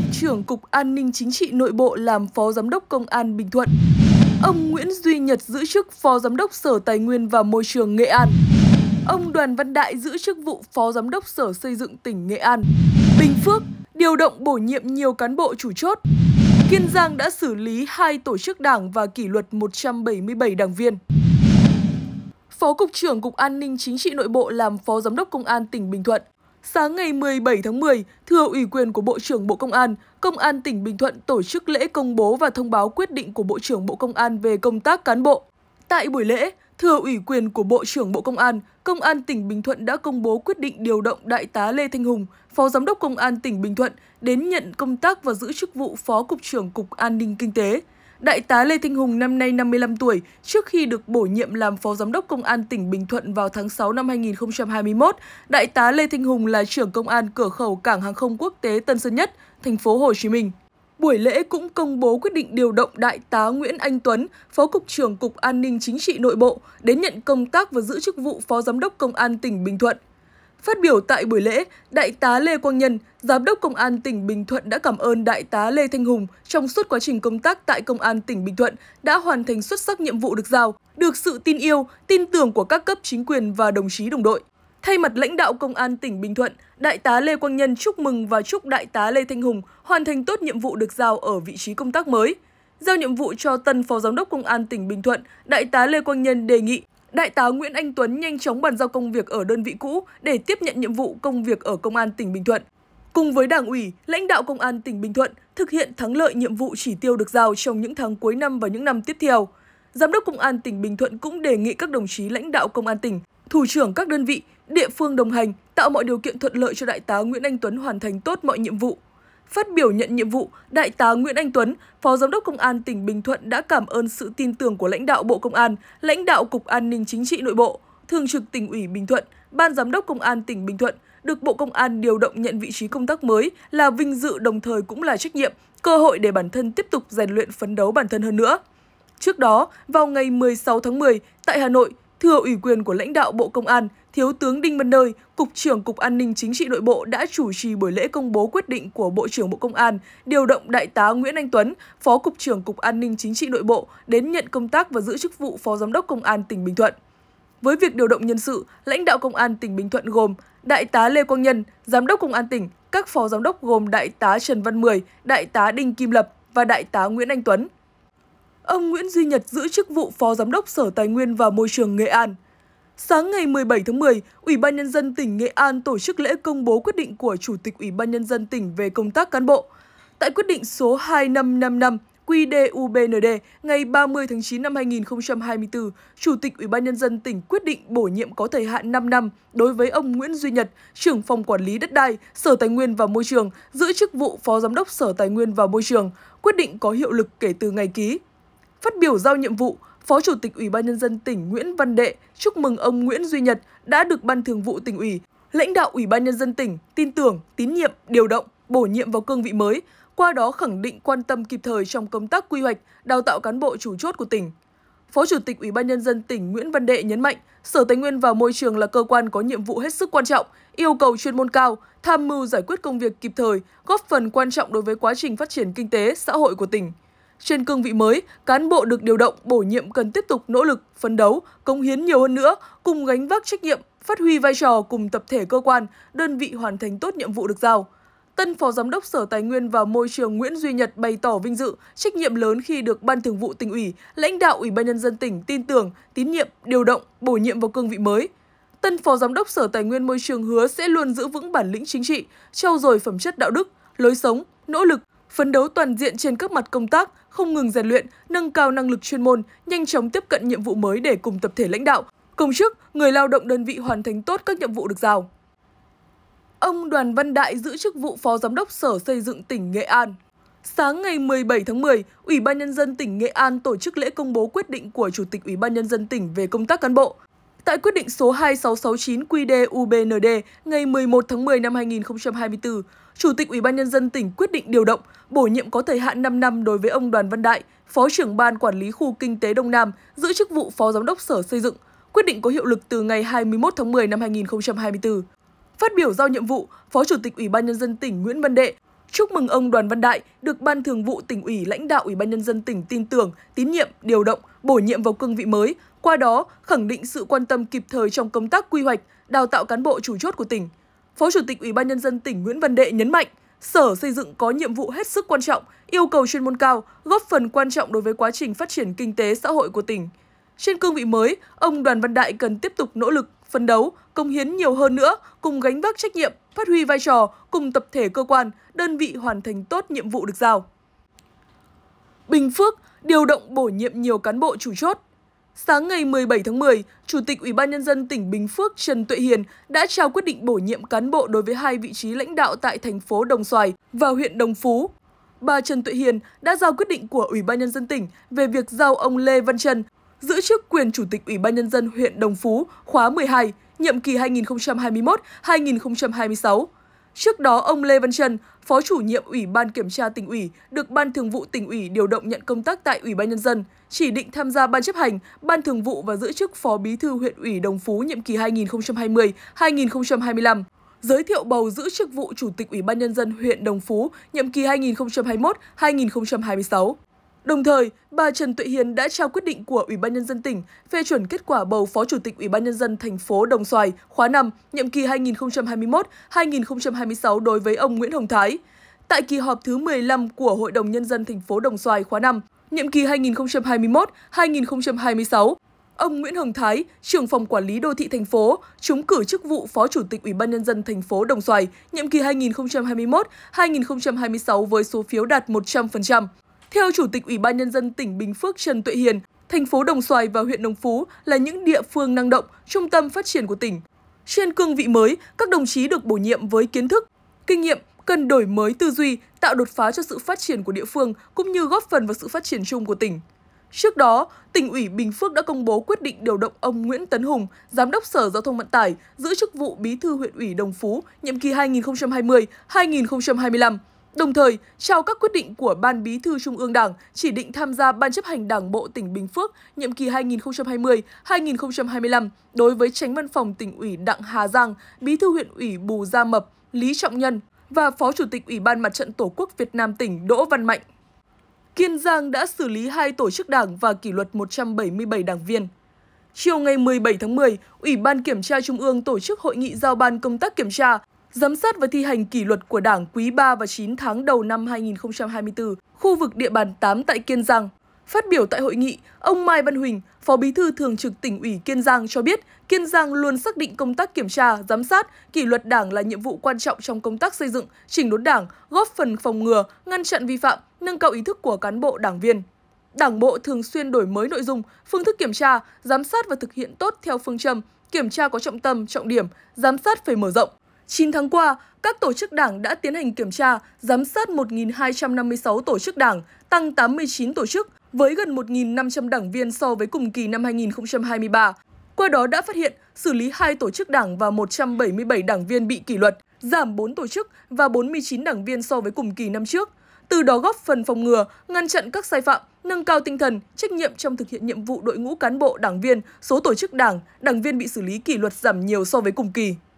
Cục trưởng Cục An ninh Chính trị Nội bộ làm Phó Giám đốc Công an Bình Thuận. Ông Nguyễn Duy Nhật giữ chức Phó Giám đốc Sở Tài nguyên và Môi trường Nghệ An. Ông Đoàn Văn Đại giữ chức vụ Phó Giám đốc Sở Xây dựng tỉnh Nghệ An. Bình Phước điều động bổ nhiệm nhiều cán bộ chủ chốt. Kiên Giang đã xử lý hai tổ chức đảng và kỷ luật 177 đảng viên. Phó Cục trưởng Cục An ninh Chính trị Nội bộ làm Phó Giám đốc Công an tỉnh Bình Thuận Sáng ngày 17 tháng 10, thừa ủy quyền của Bộ trưởng Bộ Công an, Công an tỉnh Bình Thuận tổ chức lễ công bố và thông báo quyết định của Bộ trưởng Bộ Công an về công tác cán bộ. Tại buổi lễ, thừa ủy quyền của Bộ trưởng Bộ Công an, Công an tỉnh Bình Thuận đã công bố quyết định điều động Đại tá Lê Thanh Hùng, Phó Giám đốc Công an tỉnh Bình Thuận, đến nhận công tác và giữ chức vụ Phó Cục trưởng Cục An ninh Kinh tế. Đại tá Lê Thanh Hùng năm nay 55 tuổi, trước khi được bổ nhiệm làm Phó Giám đốc Công an tỉnh Bình Thuận vào tháng 6 năm 2021, Đại tá Lê Thanh Hùng là trưởng công an cửa khẩu Cảng hàng không quốc tế Tân Sơn Nhất, thành phố Hồ Chí Minh. Buổi lễ cũng công bố quyết định điều động Đại tá Nguyễn Anh Tuấn, Phó Cục trưởng Cục An ninh Chính trị Nội bộ, đến nhận công tác và giữ chức vụ Phó Giám đốc Công an tỉnh Bình Thuận. Phát biểu tại buổi lễ, Đại tá Lê Quang Nhân, Giám đốc Công an tỉnh Bình Thuận đã cảm ơn Đại tá Lê Thanh Hùng trong suốt quá trình công tác tại Công an tỉnh Bình Thuận đã hoàn thành xuất sắc nhiệm vụ được giao, được sự tin yêu, tin tưởng của các cấp chính quyền và đồng chí đồng đội. Thay mặt lãnh đạo Công an tỉnh Bình Thuận, Đại tá Lê Quang Nhân chúc mừng và chúc Đại tá Lê Thanh Hùng hoàn thành tốt nhiệm vụ được giao ở vị trí công tác mới. Giao nhiệm vụ cho tân Phó Giám đốc Công an tỉnh Bình Thuận, Đại tá Lê Quang Nhân đề nghị Đại tá Nguyễn Anh Tuấn nhanh chóng bàn giao công việc ở đơn vị cũ để tiếp nhận nhiệm vụ công việc ở Công an tỉnh Bình Thuận. Cùng với Đảng ủy, lãnh đạo Công an tỉnh Bình Thuận thực hiện thắng lợi nhiệm vụ chỉ tiêu được giao trong những tháng cuối năm và những năm tiếp theo. Giám đốc Công an tỉnh Bình Thuận cũng đề nghị các đồng chí lãnh đạo Công an tỉnh, thủ trưởng các đơn vị, địa phương đồng hành, tạo mọi điều kiện thuận lợi cho Đại tá Nguyễn Anh Tuấn hoàn thành tốt mọi nhiệm vụ, Phát biểu nhận nhiệm vụ, Đại tá Nguyễn Anh Tuấn, Phó Giám đốc Công an tỉnh Bình Thuận đã cảm ơn sự tin tưởng của lãnh đạo Bộ Công an, lãnh đạo Cục An ninh Chính trị Nội bộ, Thường trực tỉnh ủy Bình Thuận, Ban Giám đốc Công an tỉnh Bình Thuận, được Bộ Công an điều động nhận vị trí công tác mới là vinh dự đồng thời cũng là trách nhiệm, cơ hội để bản thân tiếp tục rèn luyện phấn đấu bản thân hơn nữa. Trước đó, vào ngày 16 tháng 10, tại Hà Nội, thừa ủy quyền của lãnh đạo Bộ Công an, Thiếu tướng Đinh Văn Nơi, Cục trưởng Cục An ninh Chính trị Nội bộ đã chủ trì buổi lễ công bố quyết định của Bộ trưởng Bộ Công an điều động Đại tá Nguyễn Anh Tuấn, Phó Cục trưởng Cục An ninh Chính trị Nội bộ đến nhận công tác và giữ chức vụ Phó Giám đốc Công an tỉnh Bình Thuận. Với việc điều động nhân sự, lãnh đạo Công an tỉnh Bình Thuận gồm Đại tá Lê Quang Nhân, Giám đốc Công an tỉnh, các Phó Giám đốc gồm Đại tá Trần Văn Mười, Đại tá Đinh Kim Lập và Đại tá Nguyễn Anh Tuấn. Ông Nguyễn Duy Nhật giữ chức vụ Phó Giám đốc Sở Tài nguyên và Môi trường Nghệ An. Sáng ngày 17 tháng 10, Ủy ban Nhân dân tỉnh Nghệ An tổ chức lễ công bố quyết định của Chủ tịch Ủy ban Nhân dân tỉnh về công tác cán bộ. Tại quyết định số 2555 QĐUBND ngày 30 tháng 9 năm 2024, Chủ tịch Ủy ban Nhân dân tỉnh quyết định bổ nhiệm có thời hạn 5 năm đối với ông Nguyễn Duy Nhật, trưởng phòng quản lý đất đai, Sở Tài nguyên và Môi trường, giữ chức vụ Phó Giám đốc Sở Tài nguyên và Môi trường. Quyết định có hiệu lực kể từ ngày ký. Phát biểu giao nhiệm vụ, Phó Chủ tịch Ủy ban Nhân dân tỉnh Nguyễn Văn Đệ chúc mừng ông Nguyễn Duy Nhật đã được Ban Thường vụ tỉnh ủy, lãnh đạo Ủy ban Nhân dân tỉnh tin tưởng, tín nhiệm, điều động, bổ nhiệm vào cương vị mới, qua đó khẳng định quan tâm kịp thời trong công tác quy hoạch, đào tạo cán bộ chủ chốt của tỉnh. Phó Chủ tịch Ủy ban Nhân dân tỉnh Nguyễn Văn Đệ nhấn mạnh, Sở Tài nguyên và Môi trường là cơ quan có nhiệm vụ hết sức quan trọng, yêu cầu chuyên môn cao, tham mưu giải quyết công việc kịp thời, góp phần quan trọng đối với quá trình phát triển kinh tế, xã hội của tỉnh. Trên cương vị mới, cán bộ được điều động bổ nhiệm cần tiếp tục nỗ lực, phấn đấu, cống hiến nhiều hơn nữa, cùng gánh vác trách nhiệm, phát huy vai trò cùng tập thể cơ quan, đơn vị hoàn thành tốt nhiệm vụ được giao. Tân Phó Giám đốc Sở Tài nguyên và Môi trường Nguyễn Duy Nhật bày tỏ vinh dự, trách nhiệm lớn khi được Ban Thường vụ tỉnh ủy, lãnh đạo Ủy ban Nhân dân tỉnh tin tưởng, tín nhiệm, điều động, bổ nhiệm vào cương vị mới. Tân Phó Giám đốc Sở Tài nguyên Môi trường hứa sẽ luôn giữ vững bản lĩnh chính trị, trau dồi phẩm chất đạo đức, lối sống, nỗ lực, phấn đấu toàn diện trên các mặt công tác, không ngừng rèn luyện, nâng cao năng lực chuyên môn, nhanh chóng tiếp cận nhiệm vụ mới để cùng tập thể lãnh đạo, công chức, người lao động đơn vị hoàn thành tốt các nhiệm vụ được giao. Ông Đoàn Văn Đại giữ chức vụ Phó Giám đốc Sở Xây dựng tỉnh Nghệ An. Sáng ngày 17 tháng 10, Ủy ban Nhân dân tỉnh Nghệ An tổ chức lễ công bố quyết định của Chủ tịch Ủy ban Nhân dân tỉnh về công tác cán bộ. Tại quyết định số 2669 QĐ UBND ngày 11 tháng 10 năm 2024, Chủ tịch Ủy ban Nhân dân tỉnh quyết định điều động, bổ nhiệm có thời hạn 5 năm đối với ông Đoàn Văn Đại, Phó trưởng Ban Quản lý Khu Kinh tế Đông Nam, giữ chức vụ Phó Giám đốc Sở Xây dựng. Quyết định có hiệu lực từ ngày 21 tháng 10 năm 2024. Phát biểu giao nhiệm vụ, Phó Chủ tịch Ủy ban Nhân dân tỉnh Nguyễn Văn Đệ chúc mừng ông Đoàn Văn Đại được Ban Thường vụ tỉnh ủy lãnh đạo Ủy ban Nhân dân tỉnh tin tưởng, tín nhiệm, điều động, bổ nhiệm vào cương vị mới, qua đó khẳng định sự quan tâm kịp thời trong công tác quy hoạch, đào tạo cán bộ chủ chốt của tỉnh. Phó Chủ tịch Ủy ban nhân dân tỉnh Nguyễn Văn Đệ nhấn mạnh, Sở Xây dựng có nhiệm vụ hết sức quan trọng, yêu cầu chuyên môn cao, góp phần quan trọng đối với quá trình phát triển kinh tế xã hội của tỉnh. Trên cương vị mới, ông Đoàn Văn Đại cần tiếp tục nỗ lực, phấn đấu, công hiến nhiều hơn nữa, cùng gánh vác trách nhiệm, phát huy vai trò cùng tập thể cơ quan, đơn vị hoàn thành tốt nhiệm vụ được giao. Bình Phước điều động bổ nhiệm nhiều cán bộ chủ chốt, Sáng ngày 17 tháng 10, Chủ tịch Ủy ban Nhân dân tỉnh Bình Phước Trần Tuệ Hiền đã trao quyết định bổ nhiệm cán bộ đối với hai vị trí lãnh đạo tại thành phố Đồng Xoài và huyện Đồng Phú. Bà Trần Tuệ Hiền đã giao quyết định của Ủy ban Nhân dân tỉnh về việc giao ông Lê Văn Trân giữ chức quyền Chủ tịch Ủy ban Nhân dân huyện Đồng Phú khóa 12, nhiệm kỳ 2021-2026 Trước đó, ông Lê Văn Trân, Phó chủ nhiệm Ủy ban Kiểm tra tỉnh ủy, được Ban Thường vụ tỉnh ủy điều động nhận công tác tại Ủy ban Nhân dân, chỉ định tham gia Ban chấp hành, Ban Thường vụ và giữ chức Phó Bí thư huyện ủy Đồng Phú nhiệm kỳ 2020-2025 giới thiệu bầu giữ chức vụ Chủ tịch Ủy ban Nhân dân huyện Đồng Phú, nhiệm kỳ 2021-2026. Đồng thời, bà Trần Tuệ Hiền đã trao quyết định của Ủy ban nhân dân tỉnh phê chuẩn kết quả bầu Phó Chủ tịch Ủy ban nhân dân thành phố Đồng Xoài khóa 5, nhiệm kỳ 2021-2026 đối với ông Nguyễn Hồng Thái. Tại kỳ họp thứ 15 của Hội đồng nhân dân thành phố Đồng Xoài khóa 5, nhiệm kỳ 2021-2026, ông Nguyễn Hồng Thái, trưởng phòng quản lý đô thị thành phố, trúng cử chức vụ Phó Chủ tịch Ủy ban nhân dân thành phố Đồng Xoài nhiệm kỳ 2021-2026 với số phiếu đạt 100%. Theo Chủ tịch Ủy ban Nhân dân tỉnh Bình Phước Trần Tuệ Hiền, thành phố Đồng Xoài và huyện Đồng Phú là những địa phương năng động, trung tâm phát triển của tỉnh. Trên cương vị mới, các đồng chí được bổ nhiệm với kiến thức, kinh nghiệm, cần đổi mới tư duy, tạo đột phá cho sự phát triển của địa phương cũng như góp phần vào sự phát triển chung của tỉnh. Trước đó, tỉnh ủy Bình Phước đã công bố quyết định điều động ông Nguyễn Tấn Hùng, giám đốc Sở Giao thông Vận tải, giữ chức vụ Bí thư huyện ủy Đồng Phú, nhiệm kỳ 2020-2025. Đồng thời, trao các quyết định của Ban Bí thư Trung ương Đảng chỉ định tham gia Ban chấp hành Đảng Bộ tỉnh Bình Phước nhiệm kỳ 2020-2025 đối với tránh văn phòng tỉnh ủy Đặng Hà Giang, Bí thư huyện ủy Bù Gia Mập, Lý Trọng Nhân và Phó Chủ tịch Ủy ban Mặt trận Tổ quốc Việt Nam tỉnh Đỗ Văn Mạnh. Kiên Giang đã xử lý hai tổ chức đảng và kỷ luật 177 đảng viên. Chiều ngày 17 tháng 10, Ủy ban Kiểm tra Trung ương tổ chức hội nghị giao ban công tác kiểm tra Giám sát và thi hành kỷ luật của Đảng quý 3 và 9 tháng đầu năm 2024, khu vực địa bàn 8 tại Kiên Giang. Phát biểu tại hội nghị, ông Mai Văn Huỳnh, Phó Bí thư Thường trực tỉnh ủy Kiên Giang cho biết, Kiên Giang luôn xác định công tác kiểm tra, giám sát, kỷ luật Đảng là nhiệm vụ quan trọng trong công tác xây dựng, chỉnh đốn Đảng, góp phần phòng ngừa, ngăn chặn vi phạm, nâng cao ý thức của cán bộ đảng viên. Đảng bộ thường xuyên đổi mới nội dung, phương thức kiểm tra, giám sát và thực hiện tốt theo phương châm kiểm tra có trọng tâm, trọng điểm, giám sát phải mở rộng, 9 tháng qua, các tổ chức đảng đã tiến hành kiểm tra, giám sát 1.256 tổ chức đảng, tăng 89 tổ chức, với gần 1.500 đảng viên so với cùng kỳ năm 2023. Qua đó đã phát hiện, xử lý 2 tổ chức đảng và 177 đảng viên bị kỷ luật, giảm 4 tổ chức và 49 đảng viên so với cùng kỳ năm trước. Từ đó góp phần phòng ngừa, ngăn chặn các sai phạm, nâng cao tinh thần, trách nhiệm trong thực hiện nhiệm vụ đội ngũ cán bộ, đảng viên, số tổ chức đảng, đảng viên bị xử lý kỷ luật giảm nhiều so với cùng kỳ.